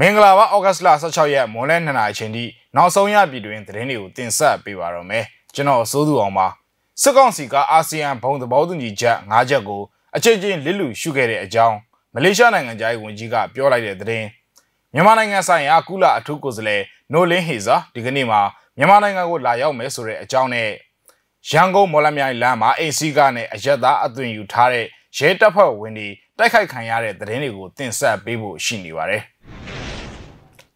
မင်္ဂလာပါဩဂတ်လ16ရက်မွန်လဲ2နာရီအချိန်ထိနောက်ဆုံးရပြည်တွင်သတင်းတွေကိုတင်ဆက်ပေးပါရမယ်ကျွန်တော်စိုးသူအောင်ပါစစ်ကောင်စီကအာဆီယံဘုံသဘောတူညီချက်၅ချက်ကိုအချိန်ချင်းလစ်လူရှုခဲ့တဲ့အကြောင်းမလေးရှားနိုင်ငံသားဝန်ကြီးကပြောလိုက်တဲ့သတင်းမြန်မာနိုင်ငံဆိုင်ရာကုလအထူးကိုယ်စားလှယ်နိုလင်းဟေဇာဒီကနေ့မှာမြန်မာနိုင်ငံကိုလာရောက်မယ်ဆိုတဲ့အကြောင်းနဲ့ရန်ကုန်မော်လမြိုင်လမ်းမှာအိမ်စီကနဲ့အရက်သားအသွင်ယူထားတဲ့ရဲတပ်ဖွဲ့ဝင်တွေတိုက်ခိုက်ခံရတဲ့သတင်းတွေကိုတင်ဆက်ပေးဖို့ရှိနေပါတယ်။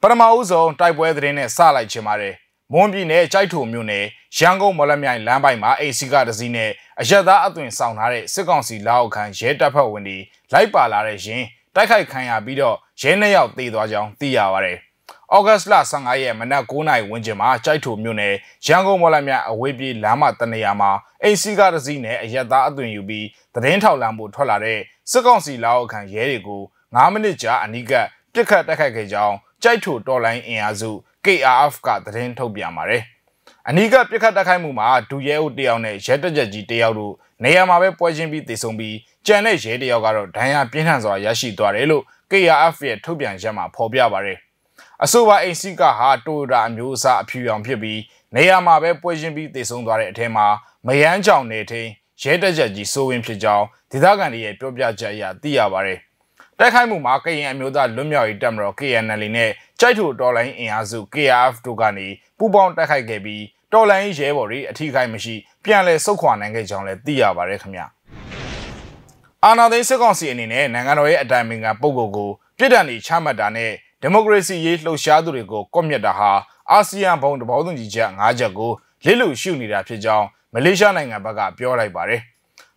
ပထမဦးဆုံးတိုက်ပွဲသတင်းနဲ့စလိုက်ခြင်းပါတယ်။မွန်ပြည်နယ်ကြိုက်ထုံမြို့နယ်ရန်ကုန်မော်လမြိုင်လမ်းပိုင်းမှာအိတ်စီကတစီနဲ့အရက်သားအသွင်ဆောင်ထားတဲ့စစ်ကောင်စီလက်အောက်ခံရဲတပ်ဖွဲ့ဝင်တွေလိုက်ပါလာတဲ့ရင်တိုက်ခိုက်ခံရပြီးတော့ရဲနှစ်ယောက်သေသွားကြောင်းသိရပါတယ်။ဩဂတ်စ်လ15ရက်မနက်9:00နာရီဝန်းကျင်မှာကြိုက်ထုံမြို့နယ်ရန်ကုန်မော်လမြိုင်အဝေးပြေးလမ်းမတနေရာမှာအိတ်စီကတစီနဲ့အရက်သားအသွင်ယူပြီးသတင်းထောက်လမ်းဖို့ထွက်လာတဲ့စစ်ကောင်စီလက်အောက်ခံရဲတွေကို9မိနစ်ကြာအနီးကပ်ပြစ်ခတ်တိုက်ခိုက်ခဲ့ကြောင်းကြိုက်ထိုတော်လိုင်းအင်အားစု KRF ကသတင်းထုတ်ပြန်ပါတယ်။အနီးကပြစ်ခတ်တိုက်ခိုက်မှုမှာဒူရဲဦးတယောက်နဲ့ရဲတပ်ချက်ကြီးတယောက်တို့နေရာမှာပဲပွဲချင်းပြီးတေဆုံပြီးကြံတဲ့ရဲတယောက်ကတော့ဒဏ်ရာပြင်းထန်စွာရရှိသွားတယ်လို့ KRF ရဲ့ထုတ်ပြန်ချက်မှာဖော်ပြပါတယ်။အဆိုပါအိမ်စီကဟာတိုယိုတာအမျိုးအစားအဖြူရောင်ဖြစ်ပြီးနေရာမှာပဲပွဲချင်းပြီးတေဆုံသွားတဲ့အထက်မှာမယန်းကြောင်နေထင်းရဲတပ်ချက်ကြီးစိုးဝင်ဖြစ်ကြောင်းဒေသခံတွေရဲ့ပြောပြချက်အရသိရပါတယ်။တိုက်ခိုက်မှုမှာကရင်အမျိုးသားလွတ်မြောက်ရေးတပ်မတော် KNL နဲ့ကြိုက်ထူတော်လိုင်းအင်အားစု KRF တို့ကနေပူးပေါင်းတိုက်ခိုက်ခဲ့ပြီးတော်လိုင်းရဲဘော်တွေအထီးခိုက်မရှိပြန်လည်ဆုတ်ခွာနိုင်ခဲ့ကြောင်းလည်းသိရပါတယ်ခင်ဗျာအာဏာသိမ်းစစ်ကောင်စီအနေနဲ့နိုင်ငံတော်ရဲ့အတိုင်ပင်ခံပုဂ္ဂိုလ်ကိုပြည်တံတွေချမှတ်တာနဲ့ဒီမိုကရေစီရေးလှုပ်ရှားသူတွေကိုကွပ်မျက်တာဟာအာဆီယံဘုံတဘောသွင်းကြီးချက်၅ချက်ကိုလစ်လူရှုနေတာဖြစ်ကြောင်းမလေးရှားနိုင်ငံဘက်ကပြောလိုက်ပါတယ်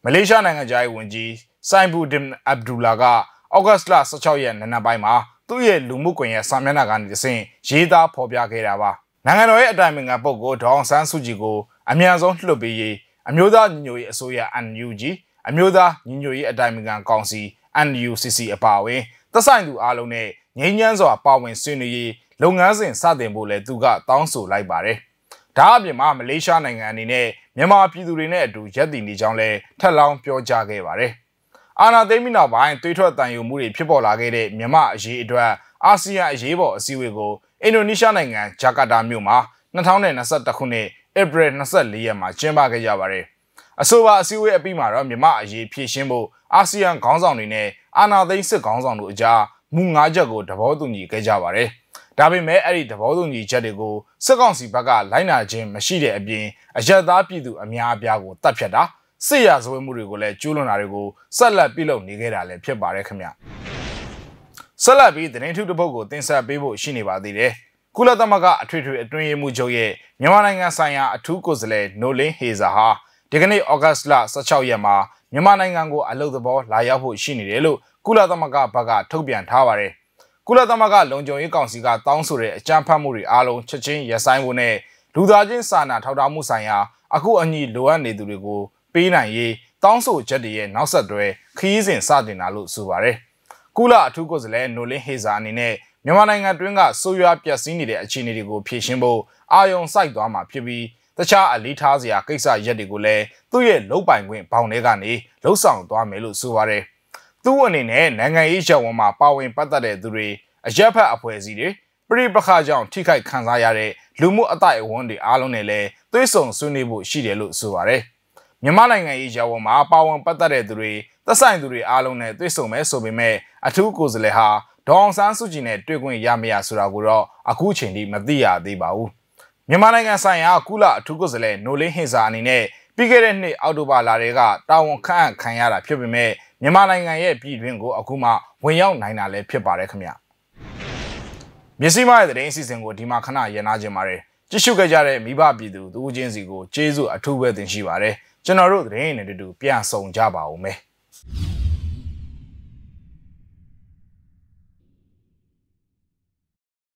မလေးရှားနိုင်ငံသားရေးဝန်ကြီးဆိုင်ဘူဒင်အဗ်ဒူလာကဩဂတ်စ်လ16ရက်နေ့နံနက်ပိုင်းမှာသူ့ရဲ့လူမှုကွန်ရက်စာမျက်နှာကနေတဆင့်ရေးသားဖော်ပြခဲ့တာပါနိုင်ငံတော်ရဲ့အတိုင်ပင်ခံပုဂ္ဂိုလ်ဒေါအောင်ဆန်းစုကြည်ကိုအမြန်ဆုံးလွှတ်ပေးရေးအမျိုးသားညီညွတ်ရေးအစိုးရ NUG အမျိုးသားညီညွတ်ရေးအတိုင်ပင်ခံကောင်စီ NUCC အပါအဝင်သက်ဆိုင်သူအားလုံးနဲ့ငြိမ်းချမ်းစွာပါဝင်ဆွေးနွေးရေးလုပ်ငန်းစဉ်စတင်ဖို့လည်းသူကတောင်းဆိုလိုက်ပါတယ်။ဒါအပြင်မှာမလေးရှားနိုင်ငံအနေနဲ့မြန်မာပြည်သူတွေနဲ့အတူရပ်တည်နေကြောင်းလည်းထပ်လောင်းပြောကြားခဲ့ပါတယ်။အာဏာသိမ်းပြီးနောက်ပိုင်းသွေးထွက်တန်ယူမှုတွေဖြစ်ပေါ်လာခဲ့တဲ့မြန်မာအရေးအတွက်အာဆီယံအရေးပေါ်အစည်းအဝေးကိုအင်ဒိုနီးရှားနိုင်ငံဂျကာတာမြို့မှာ2021ခုနှစ်ဧပြီ24ရက်မှာကျင်းပခဲ့ကြပါတယ်။အဆိုပါအစည်းအဝေးအပြီးမှာတော့မြန်မာအရေးဖြည့်ရှင်းဖို့အာဆီယံခေါင်းဆောင်တွေနဲ့အာဏာသိမ်းစစ်ခေါင်းဆောင်တို့အကြားမူ၅ချက်ကိုသဘောတူညီခဲ့ကြပါတယ်။ဒါပေမဲ့အဲ့ဒီသဘောတူညီချက်တွေကိုစစ်ကောင်စီဘက်က လိုက်နာခြင်းမရှိတဲ့အပြင်အရက်သားပြည်သူအများအပြားကိုတတ်ဖြတ်တာ။စစ်ရာဇဝဲမှုတွေကိုလည်းကျူးလွန်တာတွေကိုဆက်လက်ပြုလုပ်နေခဲ့တာလည်းဖြစ်ပါတယ်ခင်ဗျဆက်လက်ပြီးသတင်းထုတစ်ပုဒ်ကိုတင်ဆက်ပေးဖို့ရှိနေပါသေးတယ်ကုလသမဂ္ဂအထွေထွေအတွင်းရေးမှူးချုပ်ရဲ့မြန်မာနိုင်ငံဆိုင်ရာအထူးကိုယ်စားလှယ်နိုလင်းဟေဇာဟာဒီကနေ့ဩဂတ်လ16ရက်မှာမြန်မာနိုင်ငံကိုအလုသဘောလာရောက်ဖို့ရှိနေတယ်လို့ကုလသမဂ္ဂဘက်ကထုတ်ပြန်ထားပါတယ်။ကုလသမဂ္ဂလုံခြုံရေးကောင်စီကတောင်းဆိုတဲ့အကြမ်းဖက်မှုတွေအားလုံးချက်ချင်းရပ်ဆိုင်းဖို့နဲ့လူသားချင်းစာနာထောက်ထားမှုဆိုင်ရာအခုအညီလိုအပ်နေသူတွေကိုပေးနိုင်ရေးတောင်းဆိုချက်တွေရဲ့နောက်ဆက်တွဲခရီးစဉ်စတင်လာလို့ဆိုပါတယ်။ကုလအထူးကိုယ်စားလှယ်နိုလင်းဟေဇာအနေနဲ့မြန်မာနိုင်ငံတွင်းကဆိုးရွားပျက်စီးနေတဲ့အခြေအနေတွေကိုဖြေရှင်းဖို့အာရုံစိုက်သွားမှာဖြစ်ပြီးတခြားအလေးထားစရာကိစ္စရပ်တွေကိုလည်းသူ့ရဲ့လုံပိုင်ခွင့်ဘောင်ထဲကနေလှုပ်ဆောင်သွားမယ်လို့ဆိုပါတယ်။သူ့အနေနဲ့နိုင်ငံရေးရှောင်ဝန်မှာပါဝင်ပတ်သက်တဲ့သူတွေအရက်ဖတ်အဖွဲ့အစည်းတွေပြည်ပခါကြောင့်ထိခိုက်ခံစားရတဲ့လူမှုအသိုက်အဝန်းတွေအားလုံးနဲ့လည်းသွေးဆောင်ဆွေးနွေးဖို့ရှိတယ်လို့ဆိုပါတယ်။မြန်မာနိုင်ငံရေးရောဝန်မှာပါဝင်ပတ်သက်တဲ့သူတွေသက်ဆိုင်သူတွေအားလုံးနဲ့တွေ့ဆုံမယ်ဆိုပေမဲ့အထူးကိုယ်စားလှယ်ဟာဒေါအောင်ဆန်းစုကြည်နဲ့တွေ့ခွင့်ရမရဆိုတာကိုတော့အခုချိန်ထိမသိရသေးပါဘူးမြန်မာနိုင်ငံဆိုင်ရာကုလအထူးကိုယ်စားလှယ်နိုလင်းဟင်စာအနေနဲ့ပြီးခဲ့တဲ့နှစ်အောက်တိုဘာလတွေကတာဝန်ခန့်ခံရတာဖြစ်ပေမဲ့မြန်မာနိုင်ငံရဲ့ပြည်တွင်းကိုအခုမှဝင်ရောက်နိုင်တာလည်းဖြစ်ပါတယ်ခင်ဗျမြစည်းမရဲ့တဲ့င်းအစီအစဉ်ကိုဒီမှာခဏရန်နာခြင်းပါတယ်ကြည့်ရှုကြကြတဲ့မိဘပြည်သူသူချင်းစီကိုကျေးဇူးအထူးပဲတင်ရှိပါတယ်။ကျွန်တော်တို့သတင်းနဲ့တူတူပြန်ဆောင်ကြပါဦးမယ်။